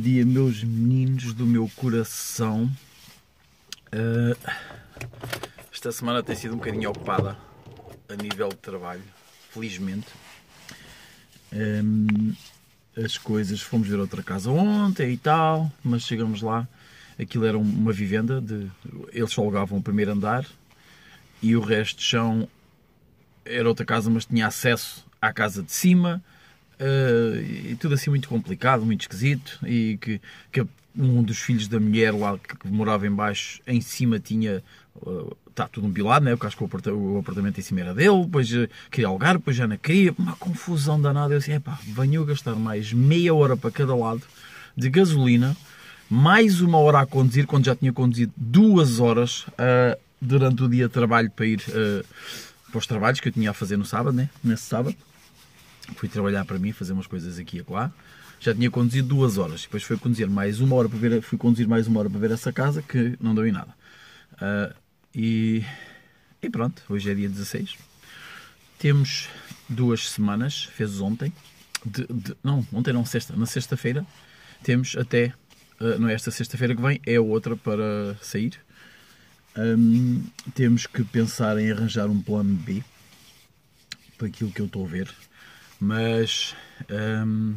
dia, meus meninos do meu coração. Uh, esta semana tem sido um bocadinho ocupada a nível de trabalho, felizmente. Um, ah, as coisas, fomos ver outra casa ontem e tal, mas chegamos lá, aquilo era uma vivenda, de, eles só alugavam o primeiro andar e o resto de chão era outra casa, mas tinha acesso à casa de cima eh, e tudo assim muito complicado, muito esquisito, e que, que um dos filhos da mulher lá que, morava em baixo, em cima tinha uh, eh, está tudo mutilado, né? porque acho que o apartamento em cima era dele, depois eh, queria alugar, depois já não queria, uma confusão danada. Eu disse epá, venho gastar mais meia hora para cada lado de gasolina, mais uma hora a conduzir, quando já tinha conduzido duas horas uh, durante o dia de trabalho para ir uh, para os trabalhos que eu tinha a fazer no sábado, né? nesse sábado fui trabalhar para mim, fazer umas coisas aqui e lá. Já tinha conduzido duas horas, depois fui conduzir mais uma hora para ver, fui conduzir mais uma hora para ver essa casa que não deu em nada. Uh, e, e pronto, hoje é dia 16. Temos duas semanas, fez ontem, de, de, não, ontem não, sexta, na sexta-feira, temos até, uh, não é esta sexta-feira que vem, é outra para sair. Um, temos que pensar em arranjar um plano B para aquilo que eu estou a ver, mas hum,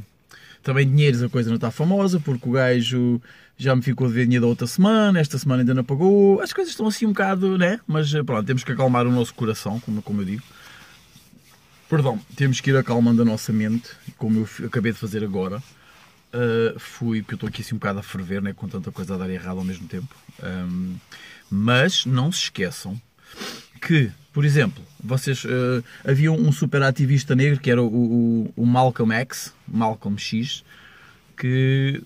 também dinheiros a coisa não está famosa porque o gajo já me ficou de ver dinheiro da outra semana, esta semana ainda não pagou. As coisas estão assim um bocado, né? Mas eh, pronto, temos que acalmar o nosso coração, como, como eu digo. Perdão, temos que ir acalmando a nossa mente, como eu acabei de fazer agora. Uh, fui, porque eu estou aqui assim um bocado a ferver, né? Com tanta coisa a dar errado ao mesmo tempo. Um, mas não se esqueçam que, por exemplo, vocês uh, havia um super ativista negro que era o, o, o, Malcolm X, Malcolm X, que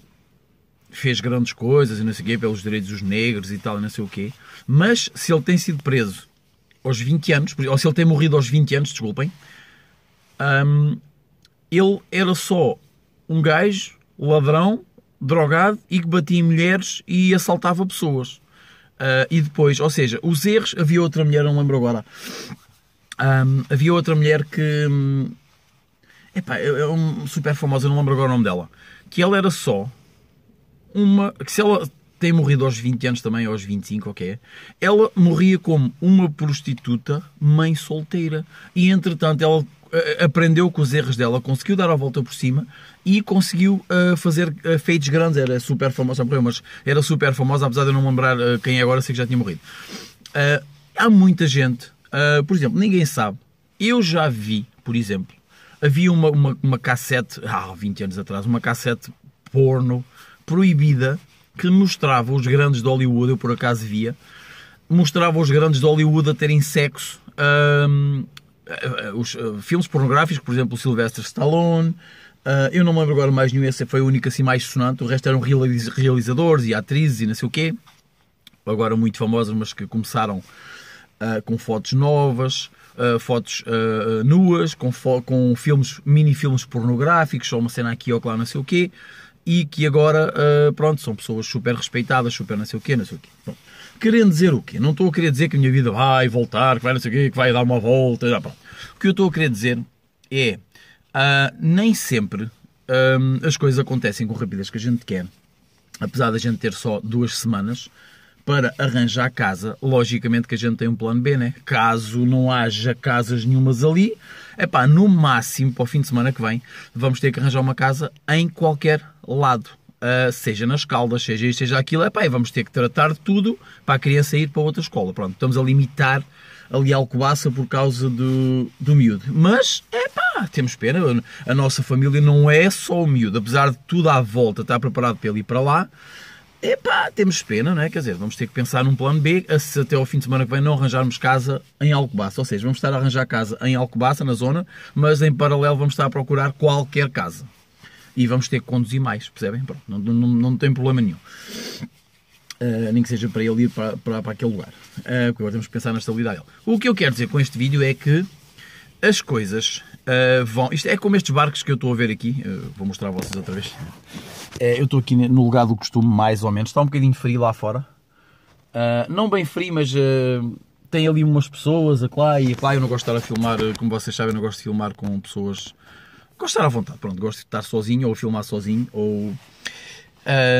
fez grandes coisas e não sei o quê, pelos direitos dos negros e tal, e não sei o quê. Mas se ele tem sido preso aos 20 anos, ou se ele tem morrido aos 20 anos, desculpem, um, ele era só um gajo, ladrão, drogado e que batia em mulheres e assaltava pessoas. Uh, e depois, ou seja, os erros, havia outra mulher, não lembro agora. Um, havia outra mulher que. Hum, é epá, é um, super famosa, não lembro agora o nome dela. Que ela era só uma. Que se ela tem morrido aos 20 anos também, aos 25, ok? Ela morria como uma prostituta, mãe solteira. E entretanto, ela eh, aprendeu com os erros dela, conseguiu dar a volta por cima e conseguiu uh, fazer uh, feitos grandes. Era super famosa, mas era super famosa, apesar de eu não me lembrar uh, quem é agora, sei que já tinha morrido. há muita gente, por exemplo, ninguém sabe. Eu já vi, por exemplo, havia uma, uma, uma cassete, há ah, 20 anos atrás, uma cassete porno proibida que mostrava os grandes de Hollywood, eu por acaso via, mostrava os grandes de Hollywood a terem sexo. Hum, eh, eh, os uh, filmes pornográficos, por exemplo, Sylvester Stallone. Uh, eu não me lembro agora mais nenhum, esse foi o único assim mais sonante. O resto eram realiz realizadores e atrizes e não sei o quê. Agora muito famosas, mas que começaram uh, com fotos novas, fotos nuas, com, fo com filmes, mini filmes pornográficos, só uma cena aqui ou lá, não sei o quê e que agora, uh, pronto, são pessoas super respeitadas, super não sei o quê, não sei o quê. Querendo dizer o quê? Não estou a querer dizer que a minha vida vai voltar, que vai não sei o quê, que vai dar uma volta. Já, pronto. O que eu estou a querer dizer é, uh, nem sempre ah, as coisas acontecem com rapidez que a gente quer. Apesar da gente ter só duas semanas, para arranjar casa, logicamente que a gente tem um plano B, né? Caso não haja casas nenhumas ali, é pá, no máximo para o fim de semana que vem, vamos ter que arranjar uma casa em qualquer lado. Uh, seja nas caldas, seja isto, seja aquilo, é pá, vamos ter que tratar de tudo para a criança ir para outra escola. Pronto, estamos a limitar ali a Alcobaça por causa do, do miúdo. Mas, é pá, temos pena, a nossa família não é só o miúdo, apesar de tudo à volta estar preparado para ele ir para lá, epá, temos pena, não é? Quer dizer, vamos ter que pensar num plano B se até ao fim de semana que vem não arranjarmos casa em Alcobaça. Ou seja, vamos estar a arranjar casa em Alcobaça, na zona, mas em paralelo vamos estar a procurar qualquer casa. E vamos ter que conduzir mais, percebem? Pronto, não, não, não tem problema nenhum. Uh, nem que seja para ele ir para, para, para aquele lugar. Uh, ah, porque agora temos que pensar na estabilidade dele. O que eu quero dizer com este vídeo é que as coisas uh, vão. Isto é como estes barcos que eu estou a ver aqui. Uh, vou mostrar a vocês outra vez. É, eu estou aqui no lugar do costume, mais ou menos. Está um bocadinho frio lá fora. Uh, não bem frio, mas tem ali umas pessoas, a lá e a lá. Eu não gosto de estar a filmar, como vocês sabem, eu não gosto de filmar com pessoas. Gosto de estar à vontade, pronto. Gosto de estar sozinho ou filmar sozinho ou.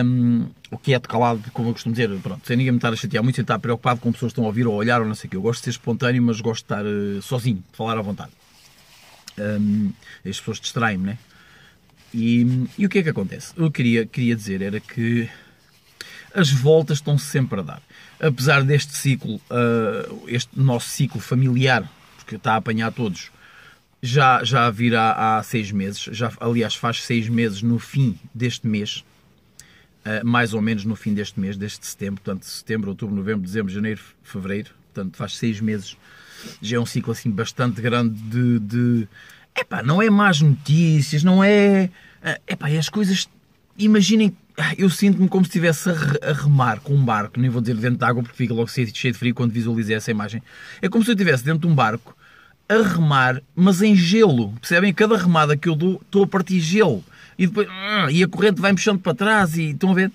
Um, o que é de calado, como eu costumo dizer, pronto, sem ninguém me estar a chatear muito, sem estar preocupado com pessoas que estão a ouvir ou a olhar ou não sei o que. Eu gosto de ser espontâneo, mas gosto de estar uh, sozinho, de falar à vontade. Um, as pessoas distraem-me, né? E, e o que é que acontece? Eu queria, queria dizer era que as voltas estão sempre a dar. Apesar deste ciclo, uh, este nosso ciclo familiar, porque está a apanhar todos, já, já virá há seis meses, já, aliás, faz seis meses no fim deste mês, eh, mais ou menos no fim deste mês, deste setembro, portanto, setembro, outubro, novembro, dezembro, janeiro, fevereiro, portanto, faz seis meses. Já é um ciclo assim bastante grande de. de epá, não é más notícias, não é. Eh, epá, é as coisas. Imaginem ah, eu sinto-me como se estivesse a remar com um barco, nem vou dizer dentro de água porque fica logo cheio de frio quando visualizei essa imagem. É como se eu estivesse dentro de um barco a remar, mas em gelo. Percebem? Cada remada que eu dou, estou a partir gelo e depois ah, e a corrente vai mexendo para trás e estão a ver.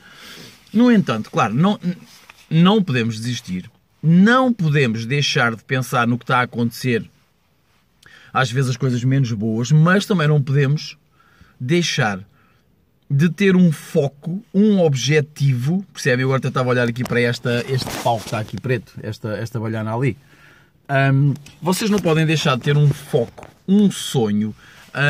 No entanto, claro, não, não podemos desistir, não podemos deixar de pensar no que está a acontecer, às vezes as coisas menos boas, mas também não podemos deixar de ter um foco, um objetivo, percebem? Agora a olhar aqui para esta, este pau que está aqui preto, esta, esta balhana ali. Um, vocês não podem deixar de ter um foco, um sonho,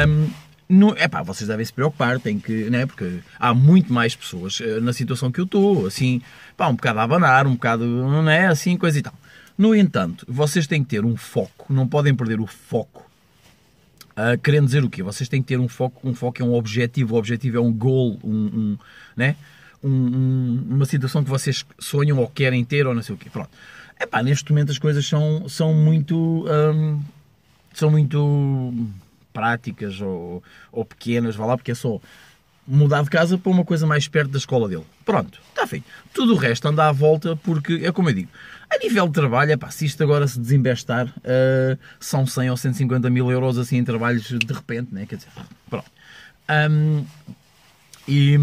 um, não, epá, vocês devem se preocupar, tem que, né, porque há muito mais pessoas eh, na situação que eu estou, assim, pá, um bocado a abanar, um bocado, não é, assim, coisa e tal. No entanto, vocês têm que ter um foco, não podem perder o foco. Uh, querendo dizer o quê? Vocês têm que ter um foco, um foco é um objetivo, o objetivo é um goal, um, um né? Um, um, uma situação que vocês sonham ou querem ter ou não sei o quê. Pronto. Epá, neste momento as coisas são, são muito... Hum, são muito práticas ou, ou pequenas, vá lá, porque é só mudar de casa para uma coisa mais perto da escola dele. Pronto, está feito. Tudo o resto anda à volta porque, é como eu digo, a nível de trabalho, epá, se isto agora se desembestar, uh, ah, são 100 ou 150 mil euros assim em trabalhos de repente, né? quer dizer, pronto. Um, e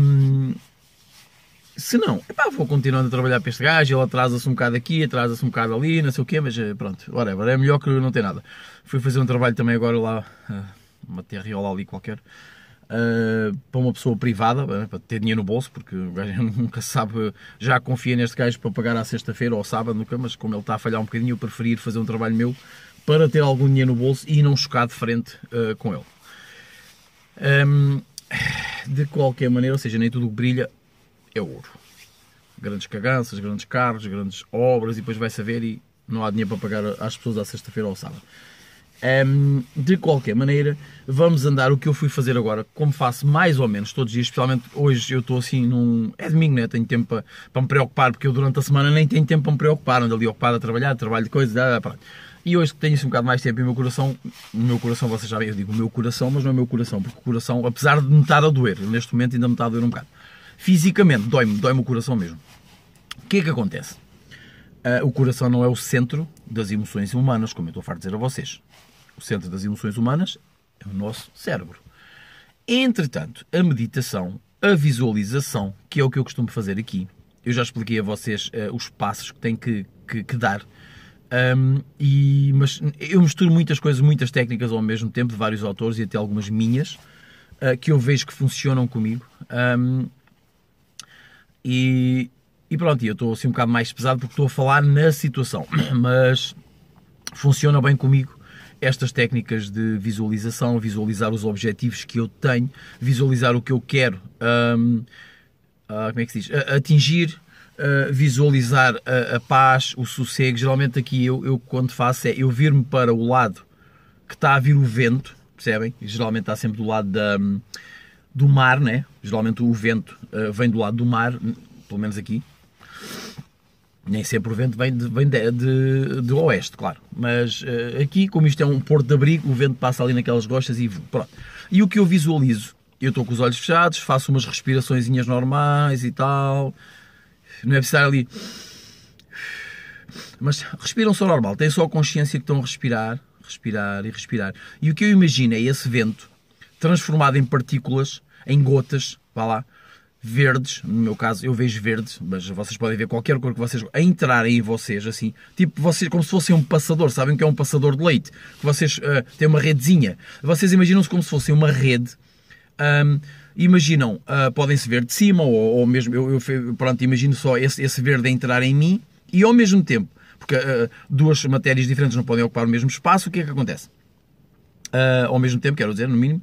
se não, epá, vou continuando a trabalhar para este gajo, ele atrasa-se um bocado aqui, atrasa-se um bocado ali, não sei o quê, mas eh, pronto, whatever, é melhor que não ter nada. Fui fazer um trabalho também agora lá, ah, uma terriola ali qualquer, Uh, para uma pessoa privada, ah, para ter dinheiro no bolso, porque o gajo nunca sabe, já confia neste gajo para pagar à sexta-feira ou sábado, nunca, mas como ele está a falhar um bocadinho, eu preferir fazer um trabalho meu para ter algum dinheiro no bolso e não chocar de frente uh, com ele. Um, de qualquer maneira, ou seja, nem tudo que brilha é ouro. Grandes caganças, grandes carros, grandes obras, e depois vai saber e não há dinheiro para pagar às pessoas à sexta-feira ou sábado. Um, de qualquer maneira, vamos andar o que eu fui fazer agora, como faço mais ou menos todos os dias, especialmente hoje eu estou assim num. É domingo, né? Tenho tempo para, para me preocupar, porque eu durante a semana nem tenho tempo para me preocupar, ando ali ocupado a trabalhar, trabalho de coisas, ah, E hoje que tenho assim um bocado mais tempo e o meu coração, o meu coração, vocês já veem, eu digo o meu coração, mas não é o meu coração, porque o coração, apesar de me estar a doer, neste momento ainda me está a doer um bocado, fisicamente, dói-me, dói-me o coração mesmo. O que é que acontece? Uh, o coração não é o centro das emoções humanas, como eu estou a farto dizer a vocês o centro das emoções humanas é o nosso cérebro. Entretanto, a meditação, a visualização, que é o que eu costumo fazer aqui, eu já expliquei a vocês uh, os passos que tem que, que, que dar. Um, e, mas eu misturo muitas coisas, muitas técnicas ao mesmo tempo, de vários autores e até algumas minhas, uh, que eu vejo que funcionam comigo. Um, e, e, pronto, eu estou assim um bocado mais pesado porque estou a falar na situação, mas funciona bem comigo estas técnicas de visualização, visualizar os objetivos que eu tenho, visualizar o que eu quero, um, uh, ah, como é que se diz? atingir, uh, visualizar a, a, paz, o sossego. Geralmente aqui eu, eu quando faço é eu vir-me para o lado que está a vir o vento, percebem? Geralmente está sempre do lado da, hum, do mar, né? Geralmente o vento ah, vem do lado do mar, pelo menos aqui, nem sempre o vento vem de, vem de, de, de oeste, claro. Mas uh, aqui, como isto é um porto de abrigo, o vento passa ali naquelas gostas e pronto. E o que eu visualizo? Eu estou com os olhos fechados, faço umas respiraçõezinhas normais e tal. Não é preciso ali... Mas respiram só normal, têm só a consciência que estão a respirar, respirar e respirar. E o que eu imagino é esse vento transformado em partículas, em gotas, vá lá, verdes, no meu caso eu vejo verdes mas vocês podem ver qualquer cor que vocês a entrarem em vocês, assim, tipo vocês como se fossem um passador, sabem que é um passador de leite? Que vocês uh, têm uma redezinha. Vocês imaginam-se como se fossem uma rede. Um, imaginam, uh, podem-se ver de cima, ou, ou mesmo, eu, eu, pronto, imagino só esse, esse verde a entrar em mim e ao mesmo tempo, porque uh, duas matérias diferentes não podem ocupar o mesmo espaço, o que é que acontece? Ah, ao mesmo tempo, quero dizer, no mínimo,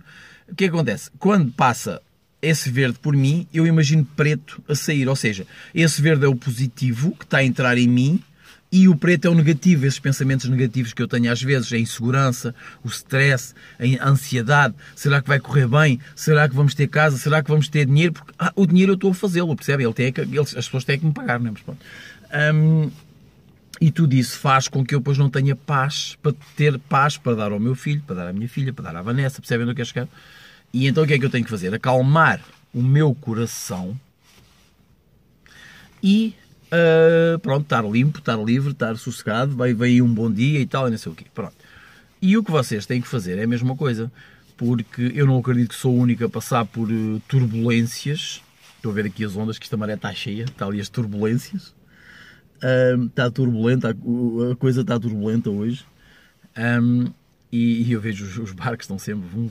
o que, é que acontece? Quando passa esse verde por mim, eu imagino preto a sair. Ou seja, esse verde é o positivo que está a entrar em mim e o preto é o negativo. Esses pensamentos negativos que eu tenho às vezes, a insegurança, o stress, a ansiedade: será que vai correr bem? Será que vamos ter casa? Será que vamos ter dinheiro? Porque ah, o dinheiro eu estou a fazê-lo, percebe? Ele tem é que, ele, as pessoas têm que me pagar, não é? Mas, pronto. Hum, e tudo isso faz com que eu depois não tenha paz para ter paz para dar ao meu filho, para dar à minha filha, para dar à Vanessa, percebem do que é chegar? E então o que é que eu tenho que fazer? Acalmar o meu coração e uh, pronto, estar limpo, estar livre, estar sossegado, vai, vai um bom dia e tal, e não sei o quê. Pronto. E o que vocês têm que fazer é a mesma coisa, porque eu não acredito que sou o único a passar por eh, turbulências. Estou a ver aqui as ondas, que esta maré está cheia, está ali as turbulências. Ah, está turbulenta, a coisa está turbulenta hoje. Um, e, e eu vejo os, os, barcos estão sempre. Vou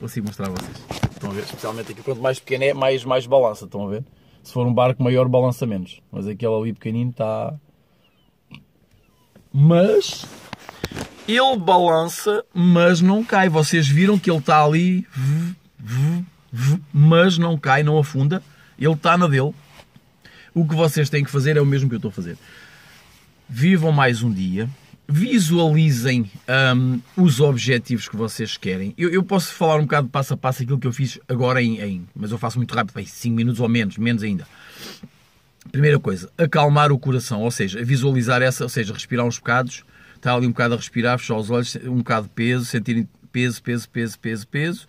consigo mostrar a vocês. Estão a ver? Especialmente aqui, quanto mais pequeno é, mais, mais balança. Estão a ver? Se for um barco maior, balança menos. Mas aquele ali pequenino está. Mas. Ele balança, mas não cai. Vocês viram que ele está ali, mas não cai, não afunda. Ele está na dele. O que vocês têm que fazer é o mesmo que eu estou a fazer. Vivam mais um dia visualizem um, os objetivos que vocês querem. Eu, eu, posso falar um bocado passo a passo aquilo que eu fiz agora em, em mas eu faço muito rápido, 5 minutos ou menos, menos ainda. Primeira coisa, acalmar o coração, ou seja, visualizar essa, ou seja, respirar uns bocados, estar tá ali um bocado a respirar, fechar os olhos, um bocado de peso, sentirem peso, peso, peso, peso, peso.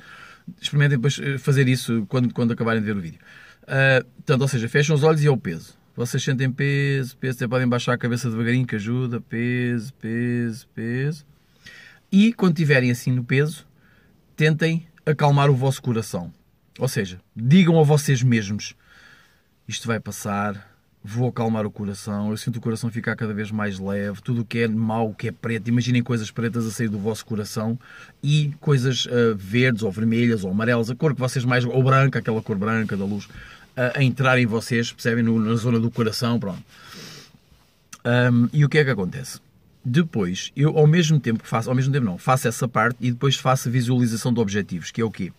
Experimentem depois eh, fazer isso quando, quando acabarem de ver o vídeo. Uh, portanto, ou seja, fecham os olhos e é o peso. Vocês sentem peso, peso, até podem baixar a cabeça devagarinho que ajuda, peso, peso, peso. E quando tiverem assim no peso, tentem acalmar o vosso coração. Ou seja, digam a vocês mesmos: isto vai passar, vou acalmar o coração, eu sinto o coração ficar cada vez mais leve, tudo o que é mau, o que é preto, imaginem coisas pretas a sair do vosso coração e coisas uh, verdes ou vermelhas ou amarelas, a cor que vocês mais. ou branca, aquela cor branca da luz, a, a entrar em vocês, percebem? No, na zona do coração, pronto. Um, e o que é que acontece? Depois, eu ao mesmo tempo que faço, ao mesmo tempo não, faço essa parte e depois faço a visualização de objetivos, que é o quê?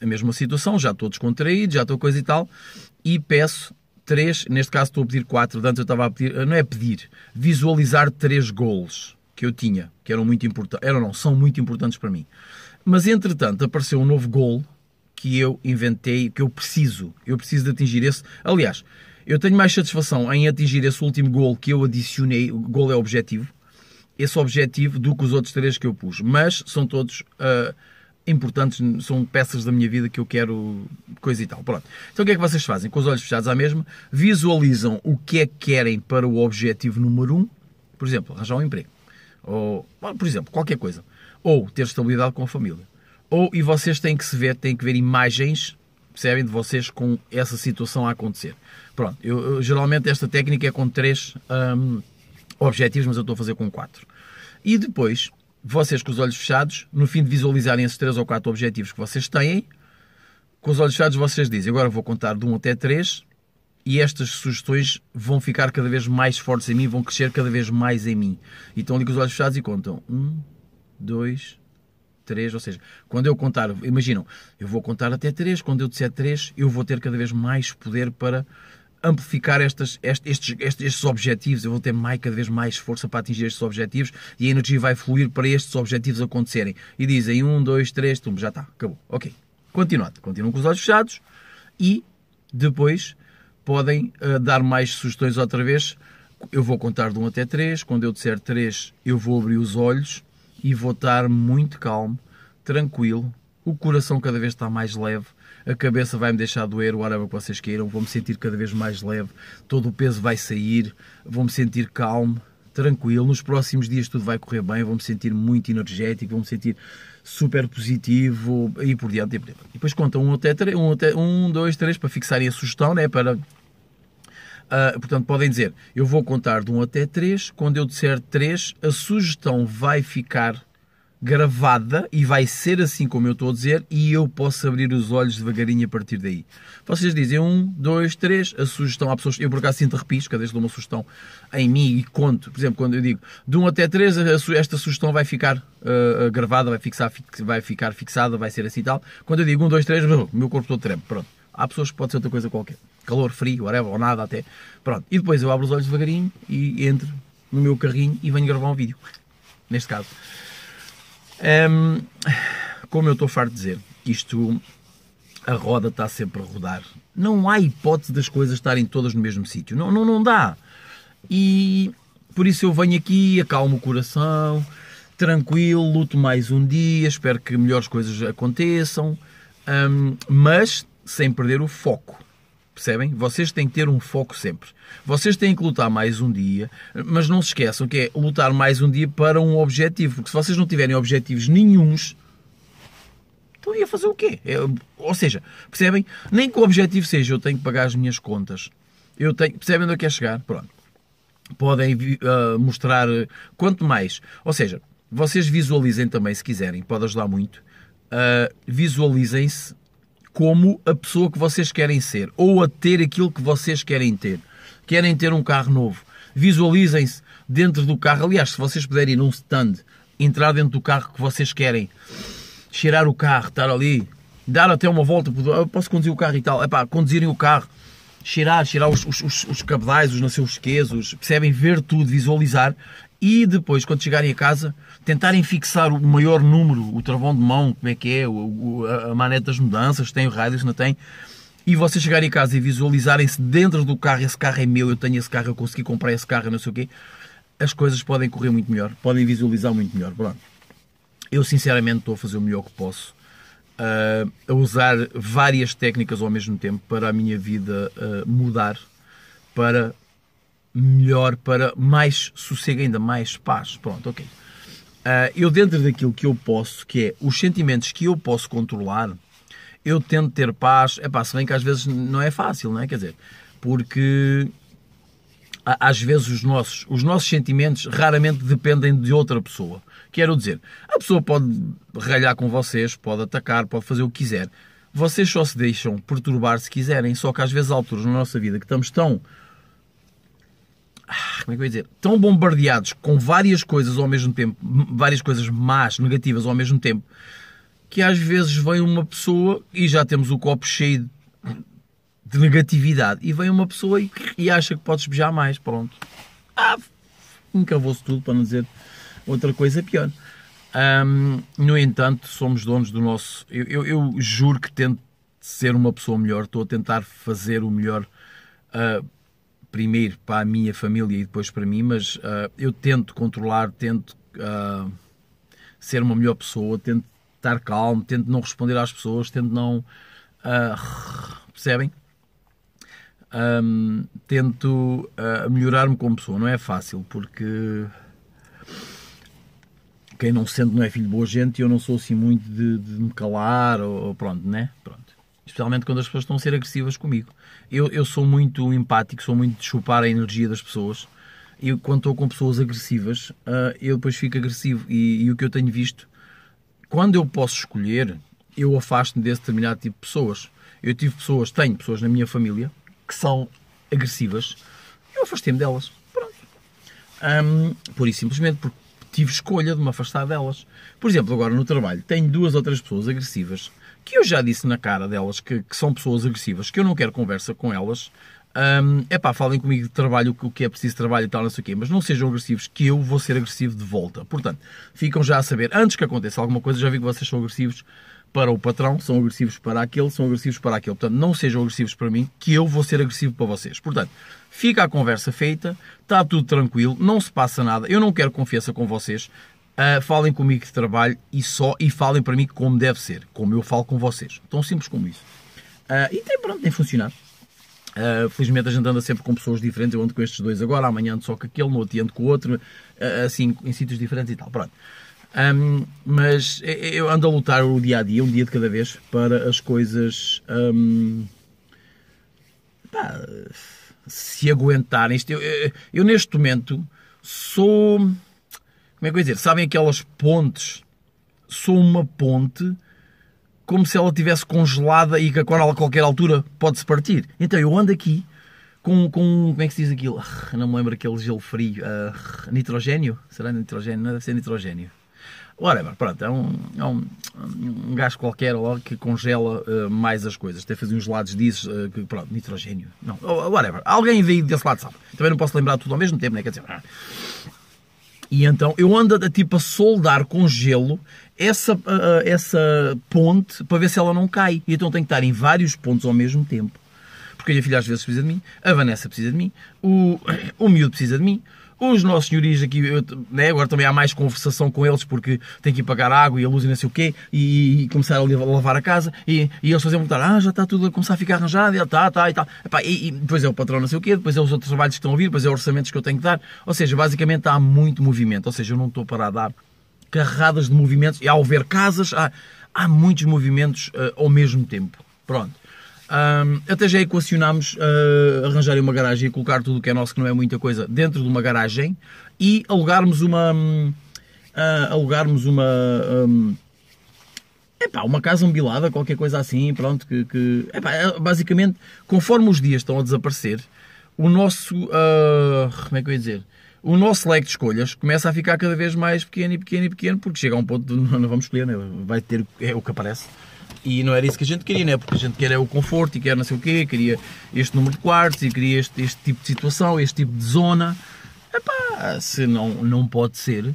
A mesma situação, já estou descontraído, já estou coisa e tal, e peço três, neste caso estou a pedir quatro, antes eu estava a pedir, não é pedir, visualizar três gols que eu tinha, que eram muito importantes, eram não, são muito importantes para mim. Mas entretanto apareceu um novo gol que eu inventei, que eu preciso. Eu preciso de atingir esse. Aliás, eu tenho mais satisfação em atingir esse último gol que eu adicionei. O gol é objetivo. Esse objetivo do que os outros três que eu pus. Mas são todos uh, importantes, são peças da minha vida que eu quero. coisa e tal. Pronto. Então o que é que vocês fazem? Com os olhos fechados à mesma, visualizam o que é que querem para o objetivo número um. Por exemplo, arranjar um emprego. Ou, por exemplo, qualquer coisa. Ou ter estabilidade com a família ou e vocês têm que se ver, têm que ver imagens, percebem, de vocês com essa situação a acontecer. Pronto, eu, eu geralmente esta técnica é com três um, objetivos, mas eu estou a fazer com quatro. E depois, vocês com os olhos fechados, no fim de visualizarem esses três ou quatro objetivos que vocês têm, com os olhos fechados vocês dizem, agora vou contar de um até três, e estas sugestões vão ficar cada vez mais fortes em mim, vão crescer cada vez mais em mim. Então ligam os olhos fechados e contam. Um, dois, 3, ou seja, quando eu contar, imaginam, eu vou contar até 3, quando eu disser 3, eu vou ter cada vez mais poder para amplificar estas, estes, estes, estes objetivos, eu vou ter mais, cada vez mais força para atingir estes objetivos e a energia vai fluir para estes objetivos acontecerem. E dizem 1, 2, 3, já está, acabou. Ok. Continuando. Continuam com os olhos fechados e depois podem uh, dar mais sugestões outra vez. Eu vou contar de 1 até 3. Quando eu disser 3, eu vou abrir os olhos e vou estar muito calmo, tranquilo, o coração cada vez está mais leve, a cabeça vai-me deixar doer, o whatever que vocês queiram, vou-me sentir cada vez mais leve, todo o peso vai sair, vou-me sentir calmo, tranquilo, nos próximos dias tudo vai correr bem, vou-me sentir muito energético, vou-me sentir super positivo e por diante. E, por diante. e depois conta um até um, até, um, dois, três para fixarem a sugestão, né? para Uh, portanto, podem dizer, eu vou contar de 1 até 3, quando eu disser 3, a sugestão vai ficar gravada e vai ser assim como eu estou a dizer e eu posso abrir os olhos devagarinho a partir daí. Vocês dizem 1, 2, 3, a sugestão, há pessoas, eu por acaso sinto repis, cada vez dou uma sugestão em mim e conto, por exemplo, quando eu digo de um até 3, esta sugestão vai ficar uh, gravada, vai, fixar, fix, vai ficar fixada, vai ser assim e tal. Quando eu digo 1, 2, 3, meu corpo todo treme, pronto. Há pessoas que pode ser outra coisa qualquer calor, frio, whatever, ou nada até. Pronto, e depois eu abro os olhos devagarinho e entro no meu carrinho e venho gravar um vídeo. Neste caso. Um, como eu estou farto de dizer, isto, a roda está sempre a rodar. Não há hipótese das coisas estarem todas no mesmo sítio. Não, não, não dá. E por isso eu venho aqui, acalmo o coração, tranquilo, luto mais um dia, espero que melhores coisas aconteçam, um, mas sem perder o foco. Percebem? Vocês têm que ter um foco sempre. Vocês têm que lutar mais um dia, mas não se esqueçam que é lutar mais um dia para um objetivo. Porque se vocês não tiverem objetivos nenhums, então ia fazer o quê? É, ou seja, percebem? Nem que o objetivo seja eu tenho que pagar as minhas contas. Eu tenho, percebem onde eu quero chegar? Pronto. Podem uh, mostrar quanto mais. Ou seja, vocês visualizem também, se quiserem, pode ajudar muito. Uh, visualizem-se como a pessoa que vocês querem ser ou a ter aquilo que vocês querem ter. Querem ter um carro novo. Visualizem-se dentro do carro. Aliás, se vocês puderem ir num stand, entrar dentro do carro que vocês querem, cheirar o carro, estar ali, dar até uma volta, eu posso conduzir o carro e tal. Epá, conduzirem o carro, cheirar, cheirar os, os, os, os cabedais, os não percebem? Ver tudo, visualizar e depois, quando chegarem a casa, tentarem fixar o maior número, o travão de mão, como é que é, a manete das mudanças, tem o rádio, se não tem, e vocês chegarem a casa e visualizarem-se dentro do carro, esse carro é meu, eu tenho esse carro, eu consegui comprar esse carro, não sei o quê, as coisas podem correr muito melhor, podem visualizar muito melhor. Pronto. Eu, sinceramente, estou a fazer o melhor que posso, uh, a usar várias técnicas ao mesmo tempo para a minha vida uh, mudar, para melhor para mais sossego, ainda mais paz. Pronto, ok. Uh, eu, dentro daquilo que eu posso, que é os sentimentos que eu posso controlar, eu tento ter paz. É pá, se bem que às vezes não é fácil, não é? Quer dizer, porque às vezes os nossos, os nossos sentimentos raramente dependem de outra pessoa. Quero dizer, a pessoa pode ralhar com vocês, pode atacar, pode fazer o que quiser. Vocês só se deixam perturbar se quiserem, só que às vezes há alturas na nossa vida que estamos tão ah, como é que eu ia dizer, tão bombardeados com várias coisas ao mesmo tempo, várias coisas más, negativas ao mesmo tempo, que às vezes vem uma pessoa e já temos o copo cheio de negatividade e vem uma pessoa e, e acha que podes beijar mais, pronto. Ah, encavou-se tudo para não dizer outra coisa pior. no entanto, somos donos do nosso. Eu, eu, eu, juro que tento ser uma pessoa melhor, estou a tentar fazer o melhor uh, primeiro para a minha família e depois para mim, mas uh, eu tento controlar, tento uh, ser uma melhor pessoa, tento estar calmo, tento não responder às pessoas, tento não. Uh, percebem? Um, tento melhorar-me como pessoa. Não é fácil, porque quem não se sente não é filho de boa gente e eu não sou assim muito de, de me calar ou, ou pronto, né? Pronto. Especialmente quando as pessoas estão a ser agressivas comigo. Eu, eu sou muito empático, sou muito de chupar a energia das pessoas. E quando estou com pessoas agressivas, uh, eu depois fico agressivo. E, e o que eu tenho visto, quando eu posso escolher, eu afasto-me desse determinado tipo de pessoas. Eu tive pessoas, tenho pessoas na minha família que são agressivas, eu afastei-me delas. Pronto. Um, por isso, simplesmente porque tive escolha de me afastar delas. Por exemplo, agora no trabalho, tenho duas ou três pessoas agressivas que eu já disse na cara delas que, que são pessoas agressivas, que eu não quero conversa com elas, é hum, pá, falem comigo de trabalho, o que é preciso trabalho e tal, não sei o quê, mas não sejam agressivos, que eu vou ser agressivo de volta. Portanto, ficam já a saber, antes que aconteça alguma coisa, já vi que vocês são agressivos para o patrão, são agressivos para aquele, são agressivos para aquele. Portanto, não sejam agressivos para mim, que eu vou ser agressivo para vocês. Portanto, fica a conversa feita, está tudo tranquilo, não se passa nada, eu não quero confiança com vocês, Uh, falem comigo de trabalho e só e falem para mim como deve ser, como eu falo com vocês. Tão simples como isso. Uh, e tem, pronto, tem funcionado. Uh, felizmente a gente anda sempre com pessoas diferentes. Eu ando com estes dois agora, amanhã ando só com aquele, no outro ando com o outro, assim, em sítios diferentes e tal. Pronto. Um, mas eu ando a lutar o dia a dia, um dia de cada vez, para as coisas. Um, pá, se aguentarem. Eu, eu, eu, neste momento, sou como é que eu ia dizer? Sabem aquelas pontes? Sou uma ponte como se ela tivesse congelada e que agora a qualquer altura pode-se partir. Então eu ando aqui com, com. Como é que se diz aquilo? Ah, não me lembro aquele gelo frio. Uh, nitrogênio? Será nitrogênio? Não deve ser nitrogênio. Whatever, pronto, é um, é um, um gás qualquer logo que congela uh, mais as coisas. Até fazer uns lados disso, uh, que, pronto, nitrogênio. Não, whatever. Alguém daí desse lado sabe. Também não posso lembrar tudo ao mesmo tempo, não é? Quer dizer. E então eu ando a, tipo a soldar com gelo essa, uh, essa ponte para ver se ela não cai. E então tenho que estar em vários pontos ao mesmo tempo. Porque a minha filha às vezes precisa de mim, a Vanessa precisa de mim, o, o miúdo precisa de mim, os nossos senhores aqui, eu, né, agora também há mais conversação com eles porque têm que ir pagar a água e a luz e não sei o quê, e, e começar a lavar a casa, e, e eles fazem perguntar, ah, já está tudo a começar a ficar arranjado, e tá tá e tal. e, e, depois é o patrão não sei o quê, depois é os outros trabalhos que estão a vir, depois é os orçamentos que eu tenho que dar. Ou seja, basicamente há muito movimento, ou seja, eu não estou para a dar carradas de movimentos, e ao ver casas, há, há muitos movimentos uh, ao mesmo tempo. Pronto. Um, até já equacionámos uh, arranjar uma garagem e colocar tudo o que é nosso, que não é muita coisa, dentro de uma garagem e alugarmos uma. uh, alugarmos uma. Um, epá, uma casa umbilada qualquer coisa assim, pronto, que. que epá, é, basicamente, conforme os dias estão a desaparecer, o nosso. Uh, como é que eu ia dizer? o nosso leque de escolhas começa a ficar cada vez mais pequeno e pequeno e pequeno, porque chega a um ponto de não, não vamos escolher, né? vai ter é o que aparece. E não era isso que a gente queria, né? porque a gente quer é o conforto e quer não sei o quê, queria este número de quartos e queria este, este tipo de situação, este tipo de zona. Epá, se não, não pode ser.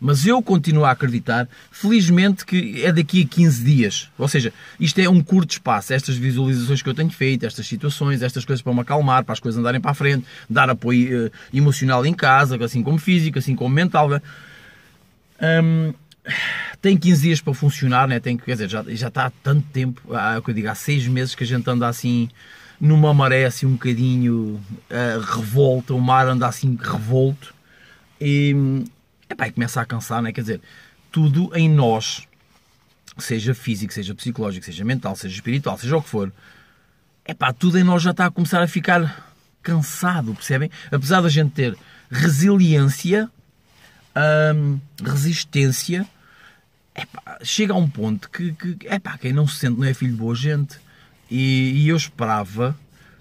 Mas eu continuo a acreditar, felizmente, que é daqui a 15 dias. Ou seja, isto é um curto espaço. Estas visualizações que eu tenho feito, estas situações, estas coisas para me acalmar, para as coisas andarem para a frente, dar apoio eh, emocional em casa, assim como físico, assim como mental. Né? Hum, tem 15 dias para funcionar, né? tem, quer dizer, já, já está há tanto tempo, há, é eu digo, há 6 meses que a gente anda assim numa maré assim um bocadinho uh, revolta, o mar anda assim revolto e, epá, começa a cansar, né? quer dizer, tudo em nós, seja físico, seja psicológico, seja mental, seja espiritual, seja o que for, epá, tudo em nós já está a começar a ficar cansado, percebem? Apesar da gente ter resiliência, hum, resistência, epá, chega a um ponto que, que epá, quem não se sente não é filho de boa gente. E, e, eu esperava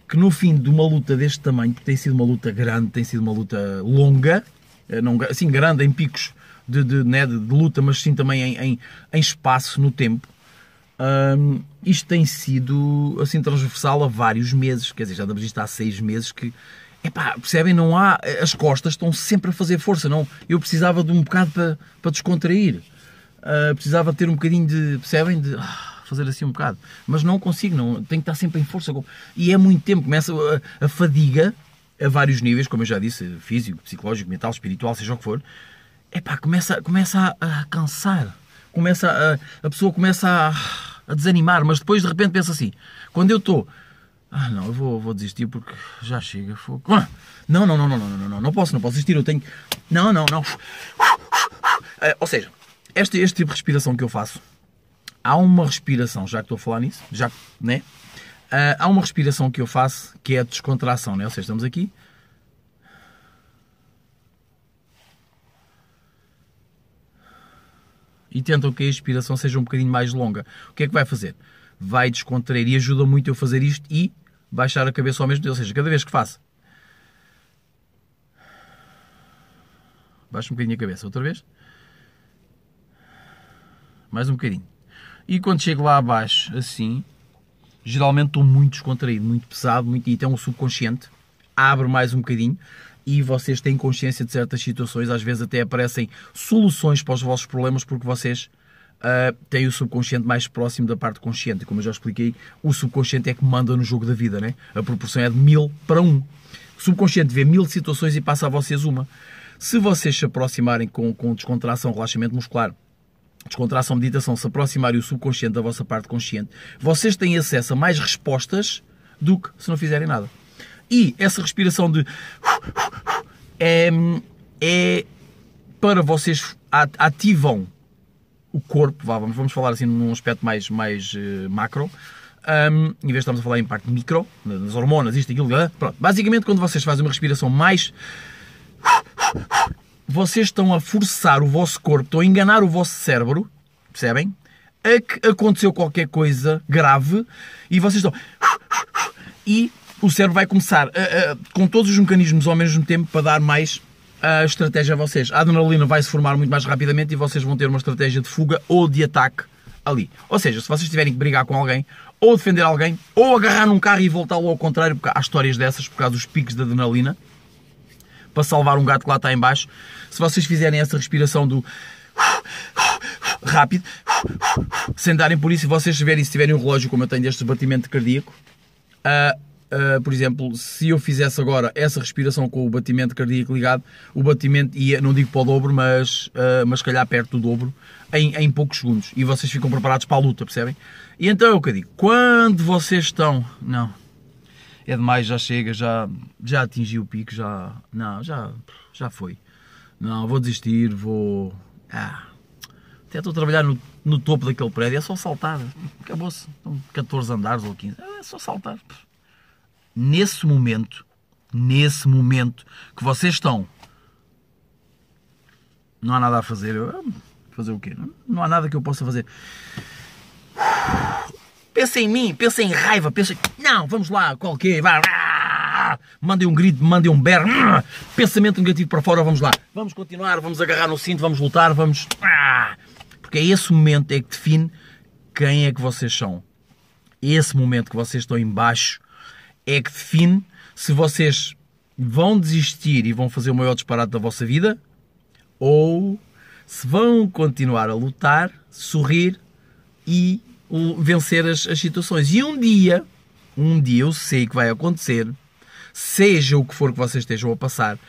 que no fim de uma luta deste tamanho, porque tem sido uma luta grande, tem sido uma luta longa, eh, não, assim, grande em picos de, de, né, de, de luta, mas sim também em, em, em espaço no tempo, um, isto tem sido assim transversal a vários meses, quer dizer, já estamos isto há seis meses que epá, percebem, não há, eh, as costas estão sempre a fazer força, não, eu precisava de um bocado para, para descontrair uh, precisava ter um bocadinho de, percebem? De ah, fazer assim um bocado. Mas não consigo, não, tenho que estar sempre em força. E é muito tempo, começa a, ah, a fadiga a vários níveis, como eu já disse, físico, psicológico, mental, espiritual, seja o que for. É pá, começa, começa a, a cansar. Começa a, a pessoa começa a, a desanimar, mas depois de repente pensa assim: quando eu estou ah, não, eu vou, vou desistir porque já chega fogo. Não, não, não, não, não, não, não, não posso, não posso desistir, eu tenho. Não, não, não. Ou seja, este, este tipo de respiração que eu faço, há uma respiração, já que estou a falar nisso, já, né? Uh, há uma respiração que eu faço que é a descontração, né? Ou seja, estamos aqui. E tentam que a expiração seja um bocadinho mais longa. O que é que vai fazer? Vai descontrair e ajuda muito eu fazer isto e baixar a cabeça ao mesmo tempo. Ou seja, cada vez que faço. Baixa um bocadinho a cabeça. Outra vez mais um bocadinho. E quando chego lá abaixo, assim, geralmente estou muito descontraído, muito pesado, muito, e tem um subconsciente, abro mais um bocadinho e vocês têm consciência de certas situações, às vezes até aparecem soluções para os vossos problemas porque vocês uh, têm o subconsciente mais próximo da parte consciente. Como eu já expliquei, o subconsciente é que manda no jogo da vida, né? A proporção é de mil para um. O subconsciente vê mil situações e passa a vocês uma. Se vocês se aproximarem com, com descontração, relaxamento muscular, descontração, meditação, se aproximarem o subconsciente da vossa parte consciente, vocês têm acesso a mais respostas do que se não fizerem nada. E essa respiração de é, é para vocês ativam o corpo, vamos, vamos falar assim num aspecto mais, mais eh, macro, um, em vez de estarmos a falar em parte micro, nas hormonas, isto, aquilo, ah, pronto. Basicamente, quando vocês fazem uma respiração mais vocês estão a forçar o vosso corpo, estão a enganar o vosso cérebro, percebem? A que aconteceu qualquer coisa grave e vocês estão. E o cérebro vai começar a, a, com todos os mecanismos ao mesmo tempo para dar mais a estratégia a vocês. A adrenalina vai se formar muito mais rapidamente e vocês vão ter uma estratégia de fuga ou de ataque ali. Ou seja, se vocês tiverem que brigar com alguém, ou defender alguém, ou agarrar num carro e voltá-lo ao contrário, porque há histórias dessas por causa dos picos de adrenalina, para salvar um gato que lá está embaixo, se vocês fizerem essa respiração do rápido, sem darem por isso, e vocês tiverem, se tiverem um relógio como eu tenho deste batimento cardíaco, uh, Uh, por exemplo, se eu fizesse agora essa respiração com o batimento cardíaco ligado, o batimento ia, é, não digo para o dobro, mas, uh, mas calhar perto do dobro, em, em poucos segundos. E vocês ficam preparados para a luta, percebem? E então é o que eu digo. Quando vocês estão. Não, é demais, já chega, já, já atingi o pico, já. Não, já, já foi. Não, vou desistir, vou. Ah, até estou a trabalhar no, no topo daquele prédio, é só saltar. Acabou-se. 14 então, andares ou 15. É só saltar. Nesse momento, nesse momento que vocês estão, não há nada a fazer. Eu, ah, fazer o quê? não há nada que eu possa fazer Pensa em mim, pensa em raiva, pensa Não, vamos lá, qualquer, vá, mandem um grito, mandem um berro, hum. pensamento negativo para fora, vamos lá. Vamos continuar, vamos agarrar no cinto, vamos lutar, vamos... Porque é esse momento é que define quem é que vocês são. Esse momento que vocês estão embaixo é que define se vocês vão desistir e vão fazer o maior disparate da vossa vida ou se vão continuar a lutar, sorrir e o, vencer as, as situações. E um dia, um dia eu sei que vai acontecer, seja o que for que vocês estejam a passar,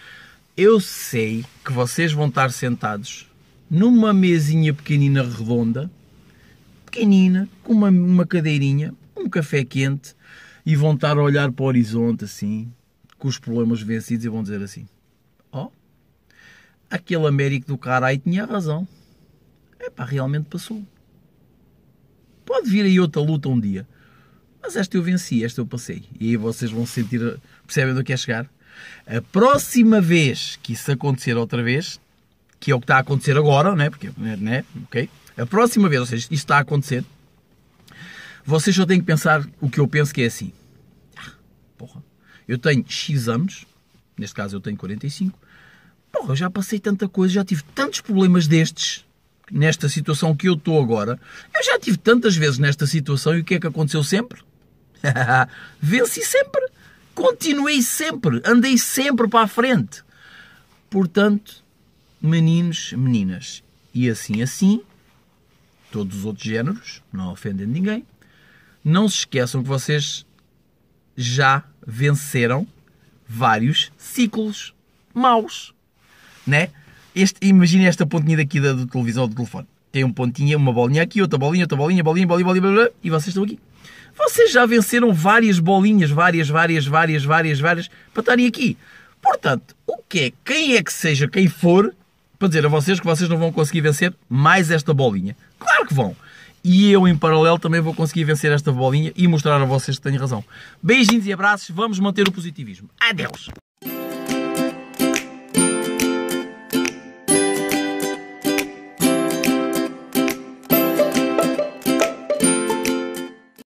eu sei que vocês vão estar sentados numa mesinha pequenina redonda, pequenina, com uma, uma cadeirinha, um café quente, e vão estar a olhar para o horizonte assim, com os problemas vencidos, e vão dizer assim: Ó, oh, aquele Américo do caralho tinha razão. É pá, realmente passou. Pode vir aí outra luta um dia. Mas esta eu venci, esta eu passei. E aí vocês vão sentir. Percebem do que é chegar? A próxima vez que isso acontecer outra vez, que é o que está a acontecer agora, não é Porque, né? Ok? A próxima vez, ou seja, isto está a acontecer, vocês só têm que pensar o que eu penso que é assim. Ah, porra, eu tenho X anos, neste caso eu tenho 45, porra, eu já passei tanta coisa, já tive tantos problemas destes, nesta situação que eu estou agora, eu já tive tantas vezes nesta situação e o que é que aconteceu sempre? Venci sempre, continuei sempre, andei sempre para a frente. Portanto, meninos, meninas, e assim assim, todos os outros géneros, não ofendem ninguém, não se esqueçam que vocês já venceram vários ciclos maus, né? Este, imagina esta pontinha daqui da, do televisor, do telefone. Tem um pontinha, uma bolinha aqui, outra bolinha, outra bolinha, bolinha, bolinha, bolinha, bolinha, e vocês estão aqui. Vocês já venceram várias bolinhas, várias, várias, várias, várias, várias, para estarem aqui. Portanto, o que é? Quem é que seja, quem for, para dizer a vocês que vocês não vão conseguir vencer mais esta bolinha. Claro que vão! E eu, em paralelo, também vou conseguir vencer esta bolinha e mostrar a vocês que tenho razão. Beijinhos e abraços, vamos manter o positivismo. Adeus!